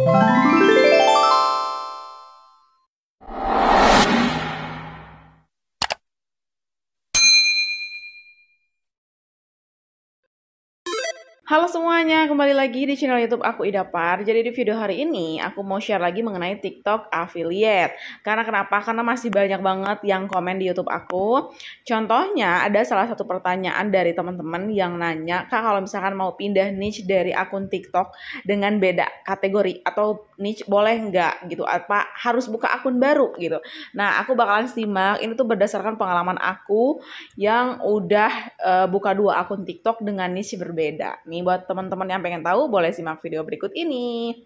you Halo semuanya, kembali lagi di channel YouTube aku Ida Par. Jadi di video hari ini aku mau share lagi mengenai TikTok affiliate. Karena kenapa? Karena masih banyak banget yang komen di YouTube aku. Contohnya ada salah satu pertanyaan dari teman-teman yang nanya, "Kak, kalau misalkan mau pindah niche dari akun TikTok dengan beda kategori atau niche boleh nggak gitu apa harus buka akun baru gitu nah aku bakalan simak ini tuh berdasarkan pengalaman aku yang udah uh, buka dua akun TikTok dengan niche berbeda nih buat teman-teman yang pengen tahu boleh simak video berikut ini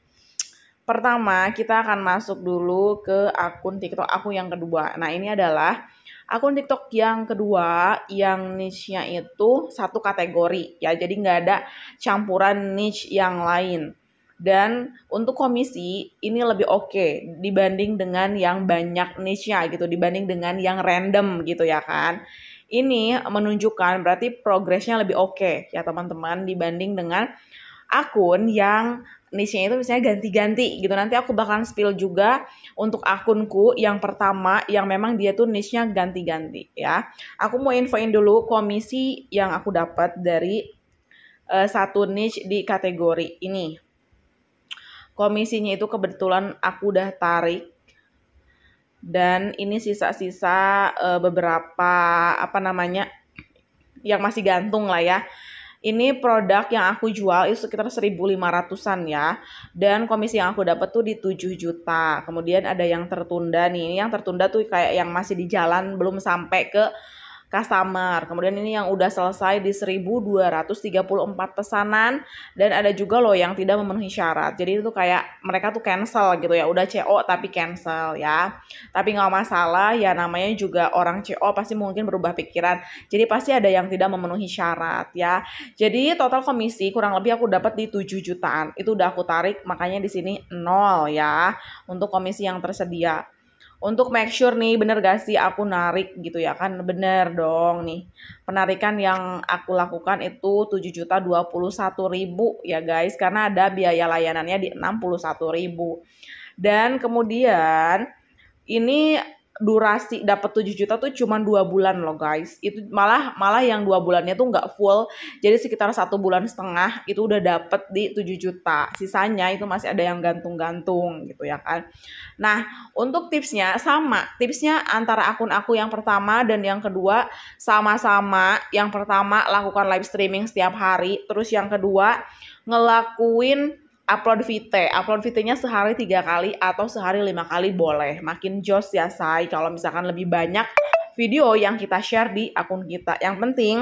pertama kita akan masuk dulu ke akun TikTok aku yang kedua nah ini adalah akun TikTok yang kedua yang niche-nya itu satu kategori ya jadi nggak ada campuran niche yang lain dan untuk komisi ini lebih oke okay dibanding dengan yang banyak niche-nya gitu dibanding dengan yang random gitu ya kan ini menunjukkan berarti progresnya lebih oke okay, ya teman-teman dibanding dengan akun yang niche-nya itu misalnya ganti-ganti gitu nanti aku bakalan spill juga untuk akunku yang pertama yang memang dia tuh niche-nya ganti-ganti ya aku mau infoin dulu komisi yang aku dapat dari uh, satu niche di kategori ini komisinya itu kebetulan aku udah tarik dan ini sisa-sisa eh, beberapa apa namanya yang masih gantung lah ya. Ini produk yang aku jual itu sekitar 1.500-an ya. Dan komisi yang aku dapat tuh di 7 juta. Kemudian ada yang tertunda nih. yang tertunda tuh kayak yang masih di jalan belum sampai ke customer. Kemudian ini yang udah selesai di 1234 pesanan dan ada juga loh yang tidak memenuhi syarat. Jadi itu kayak mereka tuh cancel gitu ya, udah CO tapi cancel ya. Tapi nggak masalah ya namanya juga orang CO pasti mungkin berubah pikiran. Jadi pasti ada yang tidak memenuhi syarat ya. Jadi total komisi kurang lebih aku dapat di 7 jutaan. Itu udah aku tarik makanya di sini nol ya untuk komisi yang tersedia untuk make sure nih bener gak sih aku narik gitu ya kan bener dong nih penarikan yang aku lakukan itu tujuh juta dua puluh satu ribu ya guys karena ada biaya layanannya di enam puluh satu ribu dan kemudian ini durasi dapat 7 juta tuh cuma dua bulan loh guys itu malah malah yang dua bulannya tuh nggak full jadi sekitar satu bulan setengah itu udah dapet di 7 juta sisanya itu masih ada yang gantung-gantung gitu ya kan nah untuk tipsnya sama tipsnya antara akun aku yang pertama dan yang kedua sama-sama yang pertama lakukan live streaming setiap hari terus yang kedua ngelakuin upload VT. Upload VT-nya sehari tiga kali atau sehari lima kali boleh. Makin jos ya say kalau misalkan lebih banyak video yang kita share di akun kita. Yang penting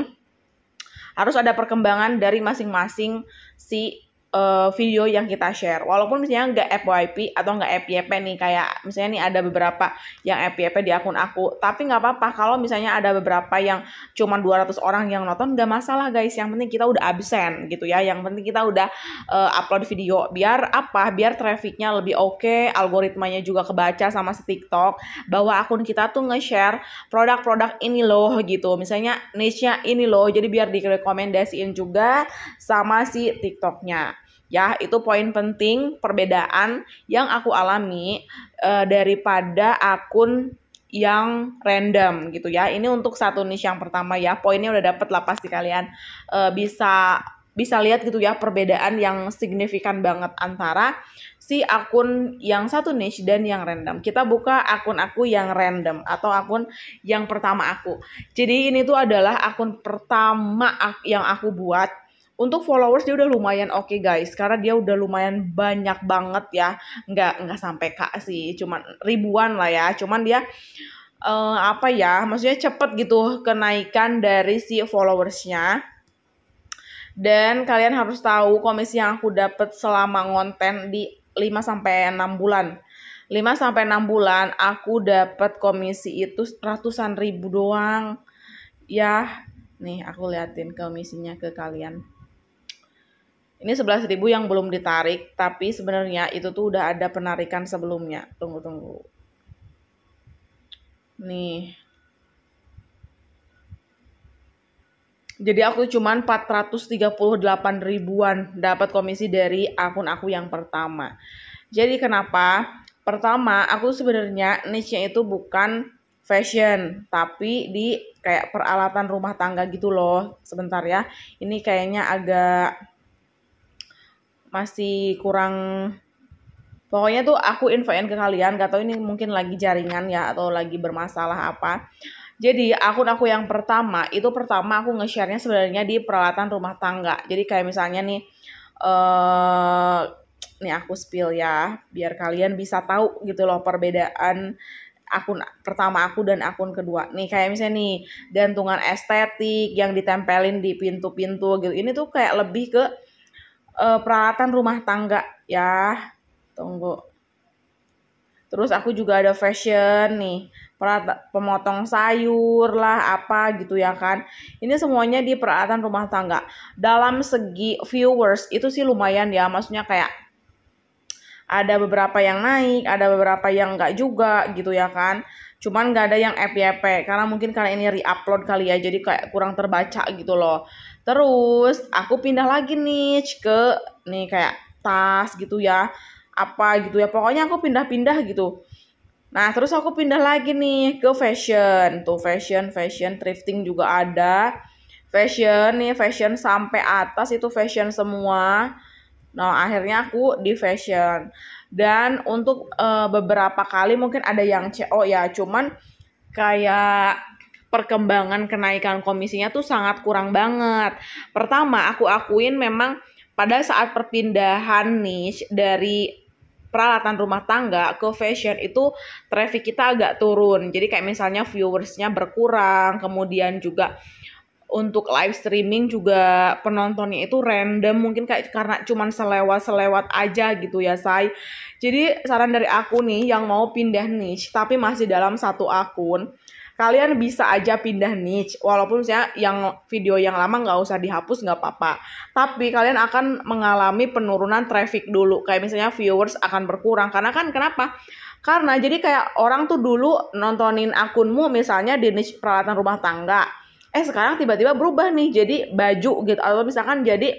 harus ada perkembangan dari masing-masing si uh, video yang kita share. Walaupun misalnya nggak FYP atau nggak FYP nih kayak misalnya nih ada beberapa yang FYP di akun aku. Tapi nggak apa-apa kalau misalnya ada beberapa yang cuma 200 orang yang nonton nggak masalah guys. Yang penting kita udah absen gitu ya. Yang penting kita udah uh, upload video. Biar apa? Biar trafficnya lebih oke, okay, algoritmanya juga kebaca sama si TikTok bahwa akun kita tuh nge-share produk-produk ini loh gitu. Misalnya niche-nya ini loh. Jadi biar direkomendasiin juga sama si TikToknya ya itu poin penting perbedaan yang aku alami uh, daripada akun yang random gitu ya ini untuk satu niche yang pertama ya poinnya udah dapet lah pasti kalian uh, bisa bisa lihat gitu ya perbedaan yang signifikan banget antara si akun yang satu niche dan yang random. Kita buka akun aku yang random atau akun yang pertama aku. Jadi ini tuh adalah akun pertama yang aku buat untuk followers dia udah lumayan oke okay guys karena dia udah lumayan banyak banget ya nggak nggak sampai kak sih cuman ribuan lah ya cuman dia uh, apa ya maksudnya cepet gitu kenaikan dari si followersnya dan kalian harus tahu komisi yang aku dapat selama ngonten di 5 sampai enam bulan. 5 sampai enam bulan aku dapat komisi itu ratusan ribu doang. Ya, nih aku liatin komisinya ke kalian. Ini 11.000 yang belum ditarik, tapi sebenarnya itu tuh udah ada penarikan sebelumnya. Tunggu tunggu. Nih. Jadi aku cuman 438 ribuan dapat komisi dari akun aku yang pertama. Jadi kenapa? Pertama, aku sebenarnya niche-nya itu bukan fashion, tapi di kayak peralatan rumah tangga gitu loh. Sebentar ya. Ini kayaknya agak masih kurang pokoknya tuh aku infoin ke kalian gak tau ini mungkin lagi jaringan ya atau lagi bermasalah apa jadi akun aku yang pertama itu pertama aku nge-share-nya sebenarnya di peralatan rumah tangga jadi kayak misalnya nih eh uh, nih aku spill ya biar kalian bisa tahu gitu loh perbedaan akun pertama aku dan akun kedua nih kayak misalnya nih gantungan estetik yang ditempelin di pintu-pintu gitu ini tuh kayak lebih ke uh, peralatan rumah tangga ya. Tunggu. Terus aku juga ada fashion nih, peralatan pemotong sayur lah apa gitu ya kan. Ini semuanya di peralatan rumah tangga. Dalam segi viewers itu sih lumayan ya, maksudnya kayak ada beberapa yang naik, ada beberapa yang enggak juga gitu ya kan cuman gak ada yang FYP karena mungkin karena ini re-upload kali ya jadi kayak kurang terbaca gitu loh terus aku pindah lagi nih ke nih kayak tas gitu ya apa gitu ya pokoknya aku pindah-pindah gitu Nah, terus aku pindah lagi nih ke fashion. Tuh fashion, fashion thrifting juga ada. Fashion nih, fashion sampai atas itu fashion semua. Nah, akhirnya aku di fashion dan untuk uh, beberapa kali mungkin ada yang CO oh ya cuman kayak perkembangan kenaikan komisinya tuh sangat kurang banget. Pertama, aku akuin memang pada saat perpindahan niche dari peralatan rumah tangga ke fashion itu traffic kita agak turun. Jadi kayak misalnya viewersnya berkurang, kemudian juga untuk live streaming juga penontonnya itu random mungkin kayak karena cuman selewat-selewat aja gitu ya say jadi saran dari aku nih yang mau pindah niche tapi masih dalam satu akun kalian bisa aja pindah niche walaupun saya yang video yang lama nggak usah dihapus nggak apa-apa tapi kalian akan mengalami penurunan traffic dulu kayak misalnya viewers akan berkurang karena kan kenapa karena jadi kayak orang tuh dulu nontonin akunmu misalnya di niche peralatan rumah tangga eh sekarang tiba-tiba berubah nih jadi baju gitu atau misalkan jadi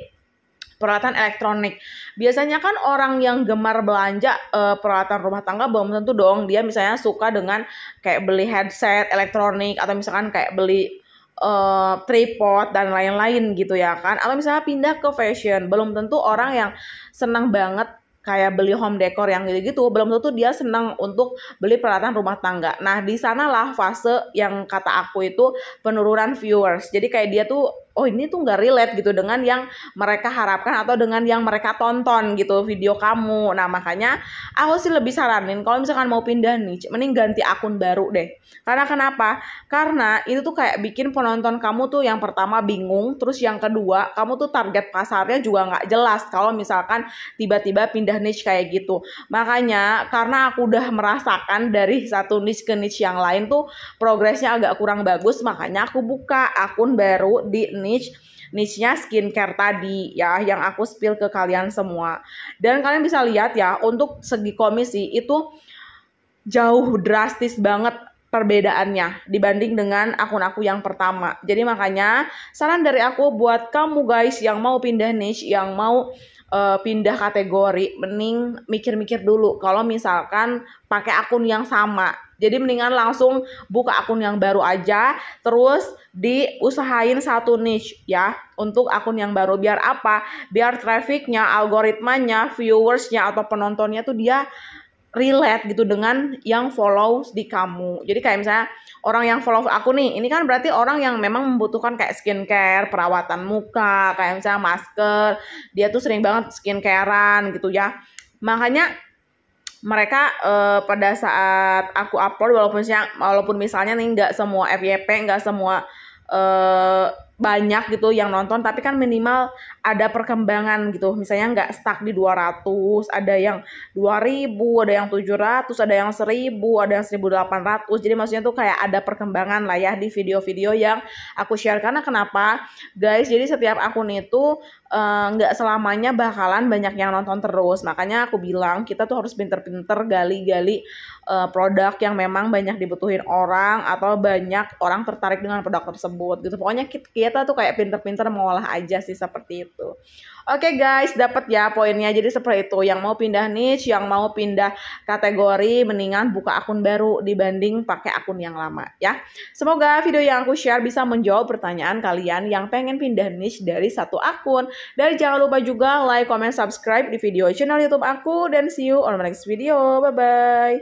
peralatan elektronik. Biasanya kan orang yang gemar belanja uh, peralatan rumah tangga belum tentu dong dia misalnya suka dengan kayak beli headset elektronik atau misalkan kayak beli uh, tripod dan lain-lain gitu ya kan. Atau misalnya pindah ke fashion, belum tentu orang yang senang banget kayak beli home decor yang gitu-gitu belum tentu dia senang untuk beli peralatan rumah tangga nah di sanalah fase yang kata aku itu penurunan viewers jadi kayak dia tuh oh ini tuh nggak relate gitu dengan yang mereka harapkan atau dengan yang mereka tonton gitu video kamu nah makanya aku sih lebih saranin kalau misalkan mau pindah nih mending ganti akun baru deh karena kenapa karena itu tuh kayak bikin penonton kamu tuh yang pertama bingung terus yang kedua kamu tuh target pasarnya juga nggak jelas kalau misalkan tiba-tiba pindah niche kayak gitu makanya karena aku udah merasakan dari satu niche ke niche yang lain tuh progresnya agak kurang bagus makanya aku buka akun baru di niche niche niche-nya skincare tadi ya yang aku spill ke kalian semua. Dan kalian bisa lihat ya untuk segi komisi itu jauh drastis banget perbedaannya dibanding dengan akun aku yang pertama. Jadi makanya saran dari aku buat kamu guys yang mau pindah niche, yang mau uh, pindah kategori, mending mikir-mikir dulu. Kalau misalkan pakai akun yang sama, jadi mendingan langsung buka akun yang baru aja, terus diusahain satu niche ya untuk akun yang baru. Biar apa? Biar trafficnya, algoritmanya, viewersnya atau penontonnya tuh dia relate gitu dengan yang follow di kamu. Jadi kayak misalnya orang yang follow aku nih, ini kan berarti orang yang memang membutuhkan kayak skincare, perawatan muka, kayak misalnya masker, dia tuh sering banget skincarean gitu ya. Makanya mereka eh, pada saat aku upload walaupun siang, walaupun misalnya nih nggak semua FYP, nggak semua eh, banyak gitu yang nonton tapi kan minimal ada perkembangan gitu misalnya nggak stuck di 200 ada yang 2000 ada yang 700 ada yang 1000 ada yang 1800 jadi maksudnya tuh kayak ada perkembangan lah ya di video-video yang aku share karena kenapa guys jadi setiap akun itu eh, nggak uh, selamanya bakalan banyak yang nonton terus makanya aku bilang kita tuh harus pinter-pinter gali-gali uh, produk yang memang banyak dibutuhin orang atau banyak orang tertarik dengan produk tersebut gitu. Pokoknya kita, kita tuh kayak pinter-pinter mengolah aja sih seperti itu. Oke okay, guys, dapat ya poinnya. Jadi seperti itu. Yang mau pindah niche, yang mau pindah kategori, mendingan buka akun baru dibanding pakai akun yang lama ya. Semoga video yang aku share bisa menjawab pertanyaan kalian yang pengen pindah niche dari satu akun. Dan jangan lupa juga like, comment, subscribe di video channel YouTube aku dan see you on my next video. Bye bye.